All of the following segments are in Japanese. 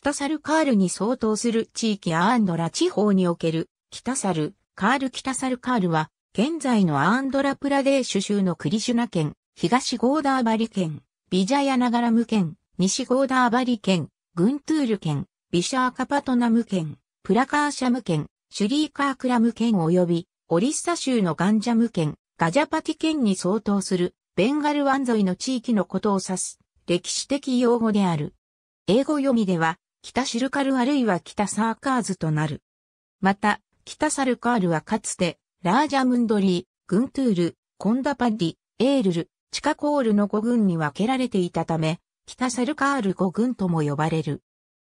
北サルカールに相当する地域アーンドラ地方における北サルカール北サルカールは現在のアーンドラプラデーシュ州のクリシュナ県、東ゴーダーバリ県、ビジャヤナガラム県、西ゴーダーバリ県、グントゥール県、ビシャーカパトナム県、プラカーシャム県、シュリーカークラム県及びオリッサ州のガンジャム県、ガジャパティ県に相当するベンガル湾沿いの地域のことを指す歴史的用語である。英語読みでは北シルカルあるいは北サーカーズとなる。また、北サルカールはかつて、ラージャムンドリー、グントゥール、コンダパッディ、エールル、チカコールの5軍に分けられていたため、北サルカール5軍とも呼ばれる。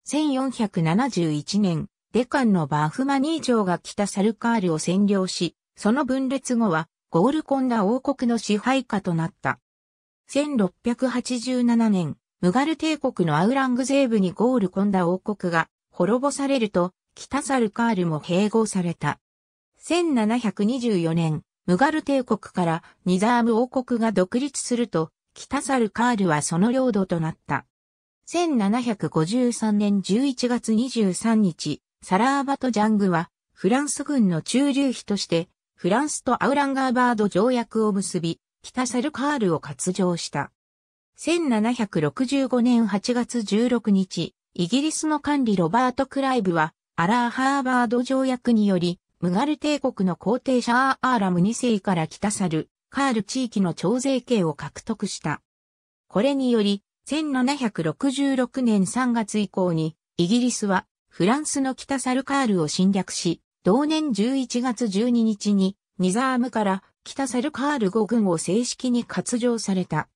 1471年、デカンのバーフマニー城が北サルカールを占領し、その分裂後は、ゴールコンダ王国の支配下となった。1687年、ムガル帝国のアウラングゼーブにゴール込んだ王国が滅ぼされると、北サルカールも併合された。1724年、ムガル帝国からニザーム王国が独立すると、北サルカールはその領土となった。1753年11月23日、サラーバとジャングは、フランス軍の駐留費として、フランスとアウランガーバード条約を結び、北サルカールを割譲した。1765年8月16日、イギリスの管理ロバート・クライブは、アラー・ハーバード条約により、ムガル帝国の皇帝シャー・アーラム2世から北去る、カール地域の徴税刑を獲得した。これにより、1766年3月以降に、イギリスは、フランスの北サルカールを侵略し、同年11月12日に、ニザームから北サルカール5軍を正式に割譲された。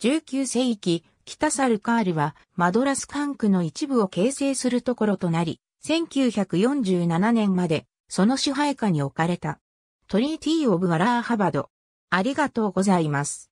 19世紀、北サルカールはマドラス管区の一部を形成するところとなり、1947年までその支配下に置かれた。トリーティー・オブ・アラーハバド。ありがとうございます。